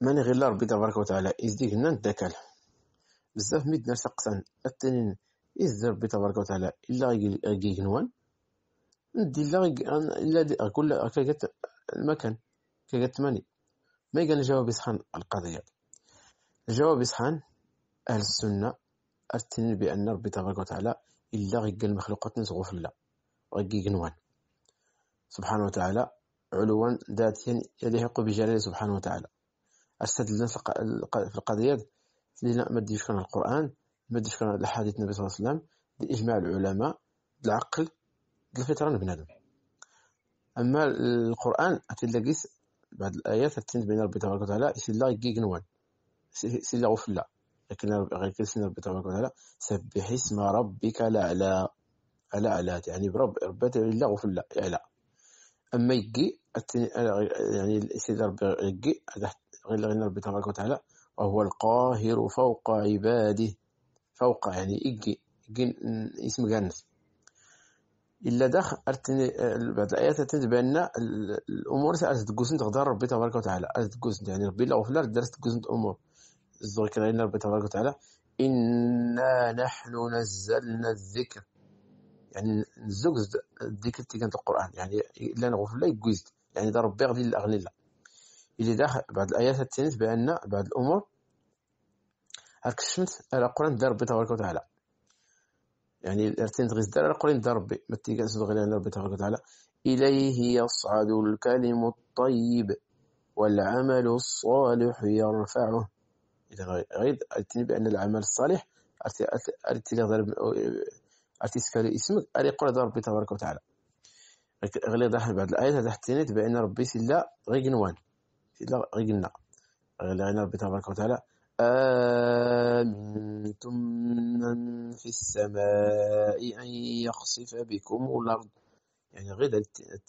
ماني غير الله ربي تبارك وتعالى يزديك هنا الذكاء بزاف ناس سقسان التنين يزد ربي تبارك وتعالى إلا غيك نوان ندي غيك إلا كل كاكات المكان كاكات ماني ما كان الجواب يسخن القضية الجواب يسخن أهل السنة التنين بأن ربي تبارك وتعالى إلا غيك المخلوقات نزغوف الله غيك نوان سبحانه وتعالى علوا ذاتيا يليق بجلاله سبحانه وتعالى استدلنا في القضيه اللي ما ديش كان القران ما ديش كان الاحاديث النبي صلى الله عليه وسلم باجماع العلماء العقل الفطره بنادم اما القران تلاقيس بعض الايات تتند بين ربي تبارك وتعالى سلا سي لا غفلا لكن غير كيسن ربي تبارك وتعالى سبح اسم ربك الاعلى على يعني برب ربي الا غفلا اعلى يعني اما يكي يعني سيدي ربي يجي غير غير ربي تبارك وتعالى وهو القاهر فوق عباده فوق يعني إجي جن اسم جنس إلا دخ أرتني بعد الآيات أرتني بأن الأمور سألت تقوسنت غدار ربي تبارك وتعالى أرت تقوسنت يعني ربي لو فلار درست تقوسنت أمور الزور لنا ربي تبارك وتعالى إنا نحن نزلنا الذكر يعني نزوج الذكر تيكانت القرآن يعني إلا نغفل لا يقوزت يعني ده ربي غادي الأغنية اللي داخل بعض الآيات التنس بأن بعض الأمور هاك الشمس على قرآن دار ربي تبارك وتعالى يعني الارتنت غير على قرآن دار ربي ما تيكاس غير على ربي تبارك وتعالى إليه يصعد الكلم الطيب والعمل الصالح يرفعه إذا غير أرتني بأن العمل الصالح أرتني غير أرتسكالي اسمك أري قرآن دار ربي تبارك وتعالى غير داخل بعض الآيات هذا احتنيت بأن ربي سلا غير جنوان إلى غير غيلنا ربي تبارك وتعالى أنتم من في السماء أن يخسف بكم الأرض يعني غير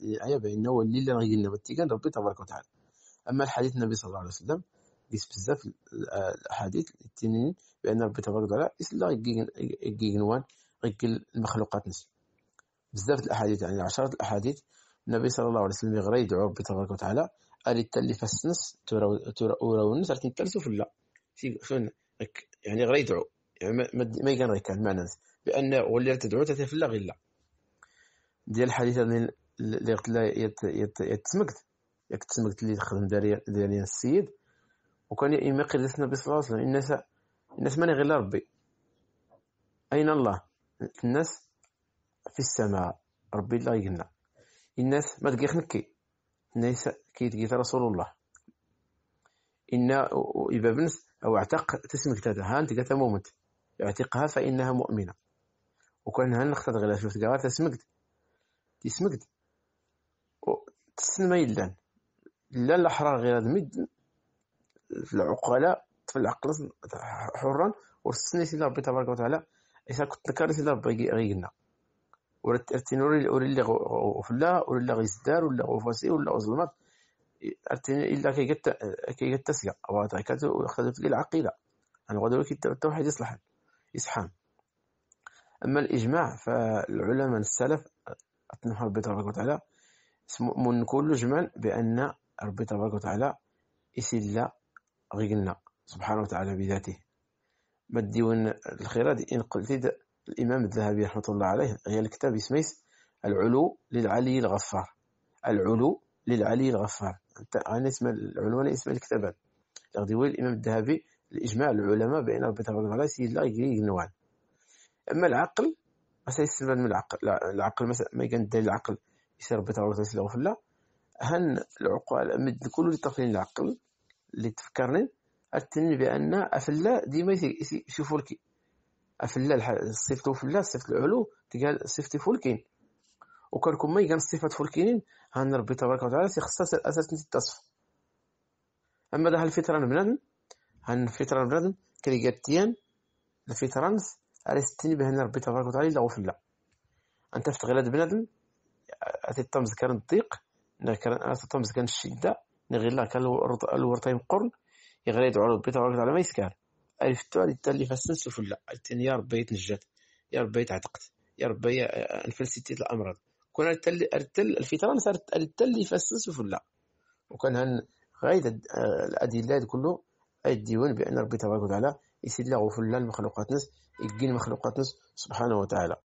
الآية بان هو الليل غيلنا متكان ربي تبارك وتعالى أما الحديث النبي صلى الله عليه وسلم قيس بزاف الأحاديث التنين بأن ربي تبارك وتعالى إسلا غيغنوان غيكل المخلوقات نسل بزاف الأحاديث يعني عشرة الأحاديث النبي صلى الله عليه وسلم غير يدعو ربي تبارك وتعالى اريد تلف السنس تورونس اريد تلسو فلا يعني غير يدعو يعني ما يقان غير كان معنى بان ولي تدعو تاتي فلا غير لا ديال الحديث اللي قلت لا يتسمكت ياك تسمكت اللي خدم داري السيد وكان إما قدس النبي صلى الله عليه وسلم الناس الناس ماني غير ربي أين الله الناس في السماء ربي الله يقلنا الناس ما تقيخ نكي نيس كيتقيت رسول الله إن إبا بنس أو اعتق تسمك تاتا أنت قتا مومنت اعتقها فإنها مؤمنة وكان هان نختار غلا شوف تقرا تسمك تسمك تسن ما لا الأحرار غير مد في العقلاء في العقل حرا ورسني سيدي ربي تبارك وتعالى إذا كنت نكاري سيدي ربي غيقلنا ولا ارتين ور اللي غفلا ولا غيزدار ولا غفاسي ولا ارتين الا لي انا غادي التوحيد يصلح يصحان اما الاجماع فالعلماء السلف تنحوا ربي تبارك وتعالى من كل جمع بان ربي تبارك وتعالى يسلا غيقلنا سبحانه وتعالى بذاته ما الخيرات ان قلت الإمام الذهبي رحمة الله عليه هي الكتاب اسمه العلو للعلي الغفار العلو للعلي الغفار أنا اسم العلو أنا اسم الكتاب غادي الإمام الذهبي الإجماع العلماء بأن ربي تبارك وتعالى سيد لا يجنوان أما العقل غسيستفاد من العقل العقل مثلا ما دليل العقل يسير ربي تبارك وتعالى سيد الله هن العقول مد كل لتقليل العقل اللي تفكرني أتني بأن أفلا ديما يشوفوا لك افلا صيفطوا فلا صيفط العلو تقال صيفطي فولكين وكركم ما يقال صفات فولكينين هان ربي تبارك وتعالى تيخصها الاساس نتي التصف اما ده الفطره بنادم هان الفطره بنادم كريقات تيان الفطرانس على ستين بهن ربي تبارك وتعالى لا وفلا انت في تغلاد بنادم اتي الطمز كان الضيق اتي الطمز كان الشده غير لا كان الورطين قرن يغير يدعو ربي تبارك وتعالى ما يسكر عرفتو هذه اللي فيها السنس لا يا ربي تنجات يا ربي تعتقت يا ربي انفلسيتي الامراض كون هاد ارتل الفتره صارت اللي فيها السنس لا وكان هن غايد آه، الادله كلو كله الديوان بان ربي تبارك وتعالى يسير له غفر المخلوقات نس يقين المخلوقات نس سبحانه وتعالى